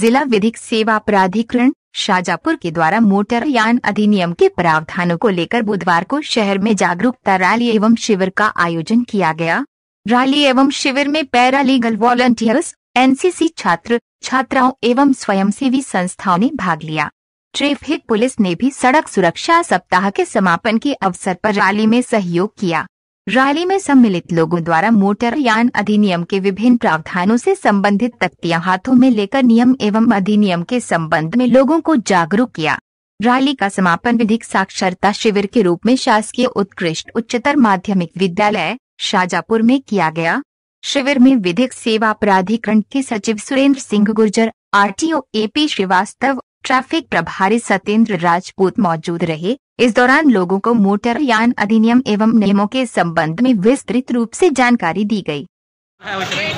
जिला विधिक सेवा प्राधिकरण शाजापुर के द्वारा मोटर यान अधिनियम के प्रावधानों को लेकर बुधवार को शहर में जागरूकता रैली एवं शिविर का आयोजन किया गया रैली एवं शिविर में पैरा लीगल वॉलंटियर्स एनसीसी छात्र छात्राओं एवं स्वयंसेवी संस्थाओं ने भाग लिया ट्रैफिक पुलिस ने भी सड़क सुरक्षा सप्ताह के समापन के अवसर पर रैली में सहयोग किया रैली में सम्मिलित लोगों द्वारा मोटर यान अधिनियम के विभिन्न प्रावधानों से संबंधित तख्तियां हाथों में लेकर नियम एवं अधिनियम के संबंध में लोगों को जागरूक किया रैली का समापन विधिक साक्षरता शिविर के रूप में शासकीय उत्कृष्ट उच्चतर माध्यमिक विद्यालय शाजापुर में किया गया शिविर में विधिक सेवा प्राधिकरण के सचिव Surendra Singh Gurjar RTO AP Srivastava traffic प्रभारी सत्येंद्र राजपूत मौजूद रहे इस दौरान लोगों को मोटर यान अधिनियम एवं नियमों के संबंध में विस्तृत रूप से जानकारी दी गई।